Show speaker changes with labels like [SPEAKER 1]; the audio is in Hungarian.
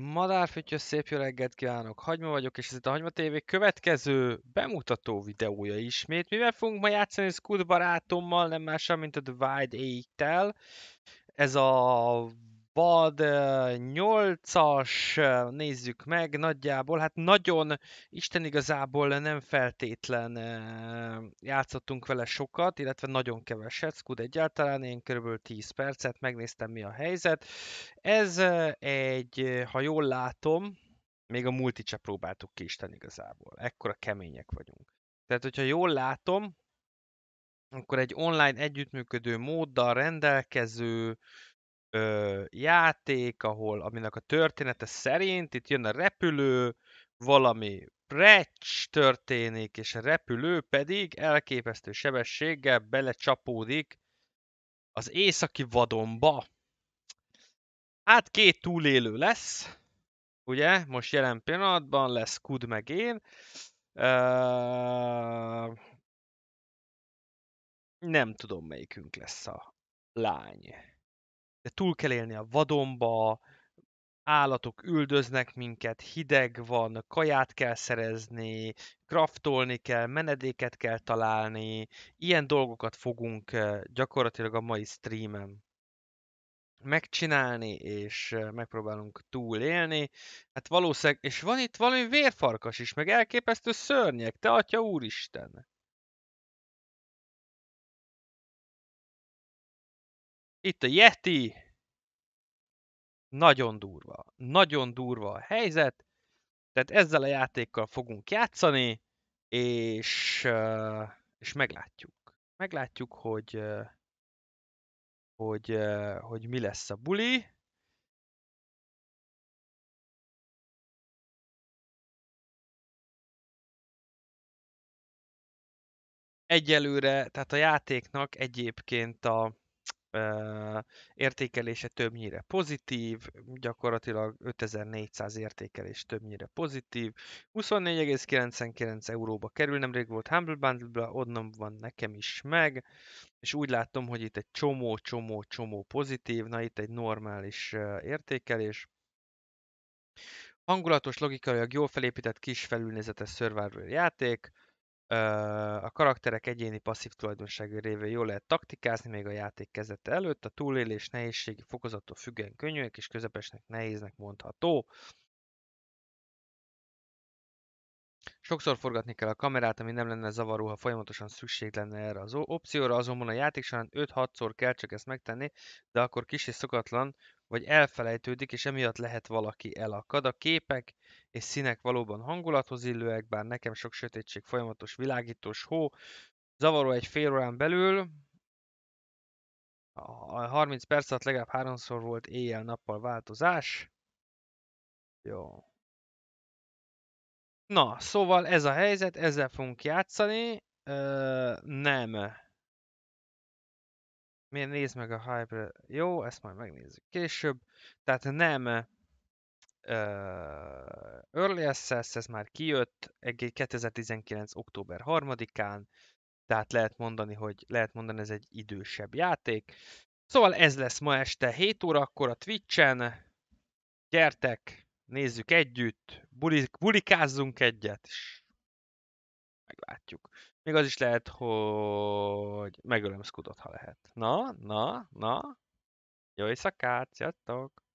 [SPEAKER 1] Madárfütyös szép jó reggelt kívánok, Hagyma vagyok, és ez itt a Hagyma TV következő bemutató videója ismét. Mivel fogunk ma játszani Scoot barátommal, nem mással, mint a Divide 8-tel. Ez a Bad 8-as, nézzük meg nagyjából, hát nagyon, Isten igazából nem feltétlen játszottunk vele sokat, illetve nagyon keveset, Skud egyáltalán, én körülbelül 10 percet megnéztem mi a helyzet. Ez egy, ha jól látom, még a multit se próbáltuk ki Isten igazából, ekkora kemények vagyunk. Tehát, hogyha jól látom, akkor egy online együttműködő móddal rendelkező ö, játék, ahol aminek a története szerint itt jön a repülő, valami precs történik, és a repülő pedig elképesztő sebességgel belecsapódik az északi vadonba. Hát két túlélő lesz, ugye, most jelen pillanatban lesz Kud meg én. Uh, nem tudom, melyikünk lesz a lány de túl kell élni a vadonba, állatok üldöznek minket, hideg van, kaját kell szerezni, kraftolni kell, menedéket kell találni, ilyen dolgokat fogunk eh, gyakorlatilag a mai streamen megcsinálni, és eh, megpróbálunk túlélni. Hát valószínűleg, és van itt valami vérfarkas is, meg elképesztő szörnyek, te atya úristen!
[SPEAKER 2] Itt a Yeti.
[SPEAKER 1] Nagyon durva. Nagyon durva a helyzet. Tehát ezzel a játékkal fogunk játszani, és, és meglátjuk. Meglátjuk, hogy, hogy, hogy mi lesz a buli. egyelőre, tehát a játéknak egyébként a értékelése többnyire pozitív, gyakorlatilag 5400 értékelés többnyire pozitív, 24,99 euróba kerül, nemrég volt Humble Bundle-be, onnan van nekem is meg, és úgy látom, hogy itt egy csomó-csomó-csomó pozitív, na itt egy normális értékelés, Hangulatos, logikailag jól felépített, kis felülnézetes survival játék, a karakterek egyéni passzív tulajdonságai révén jól lehet taktikázni még a játék kezdete előtt, a túlélés nehézségi fokozattól függően könnyűek és közepesnek nehéznek mondható. Sokszor forgatni kell a kamerát, ami nem lenne zavaró, ha folyamatosan szükség lenne erre az opcióra, azonban a játék során 5-6-szor kell csak ezt megtenni, de akkor kis és szokatlan, vagy elfelejtődik, és emiatt lehet valaki elakad. A képek és színek valóban hangulathoz illőek, bár nekem sok sötétség, folyamatos világítós hó, zavaró egy fél órán belül, a 30 perc alatt legalább háromszor volt éjjel-nappal változás. Jó. Na, szóval ez a helyzet, ezzel fogunk játszani. Ö, nem. Miért nézd meg a hype Jó, ezt majd megnézzük később. Tehát nem ö, Early Access, ez már kijött 2019. október 3-án, tehát lehet mondani, hogy lehet mondani, ez egy idősebb játék. Szóval ez lesz ma este 7 órakor a Twitch-en. Gyertek! nézzük együtt, bulik, bulikázzunk egyet, és meglátjuk. Még az is lehet, hogy megölöm Skudot, ha lehet. Na, na, na. Jó éjszakát,
[SPEAKER 2] sziasztok!